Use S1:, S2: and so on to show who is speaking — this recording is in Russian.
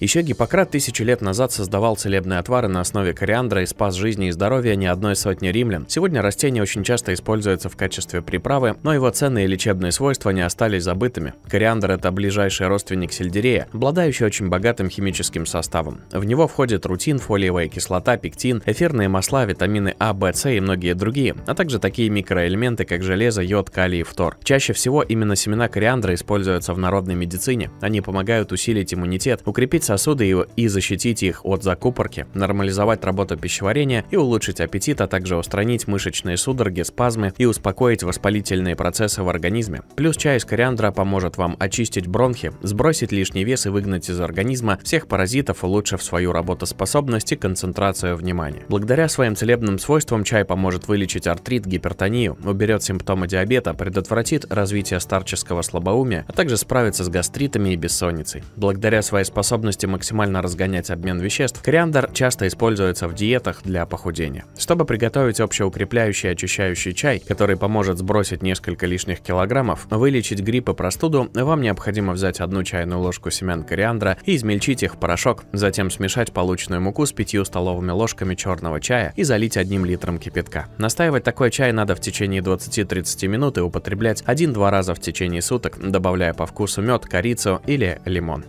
S1: Еще Гиппократ тысячу лет назад создавал целебные отвары на основе кориандра и спас жизни и здоровье не одной сотни римлян. Сегодня растение очень часто используется в качестве приправы, но его ценные лечебные свойства не остались забытыми. Кориандр – это ближайший родственник сельдерея, обладающий очень богатым химическим составом. В него входит рутин, фолиевая кислота, пектин, эфирные масла, витамины А, В, С и многие другие, а также такие микроэлементы, как железо, йод, калий и фтор. Чаще всего именно семена кориандра используются в народной медицине. Они помогают усилить иммунитет, укрепить сосуды и защитить их от закупорки, нормализовать работу пищеварения и улучшить аппетит, а также устранить мышечные судороги, спазмы и успокоить воспалительные процессы в организме. Плюс чай из кориандра поможет вам очистить бронхи, сбросить лишний вес и выгнать из организма всех паразитов, улучшив свою работоспособность и концентрацию внимания. Благодаря своим целебным свойствам чай поможет вылечить артрит, гипертонию, уберет симптомы диабета, предотвратит развитие старческого слабоумия, а также справится с гастритами и бессонницей. Благодаря своей способности необходимости максимально разгонять обмен веществ, кориандр часто используется в диетах для похудения. Чтобы приготовить общеукрепляющий очищающий чай, который поможет сбросить несколько лишних килограммов, вылечить грипп и простуду, вам необходимо взять одну чайную ложку семян кориандра и измельчить их в порошок, затем смешать полученную муку с 5 столовыми ложками черного чая и залить одним литром кипятка. Настаивать такой чай надо в течение 20-30 минут и употреблять 1-2 раза в течение суток, добавляя по вкусу мед, корицу или лимон.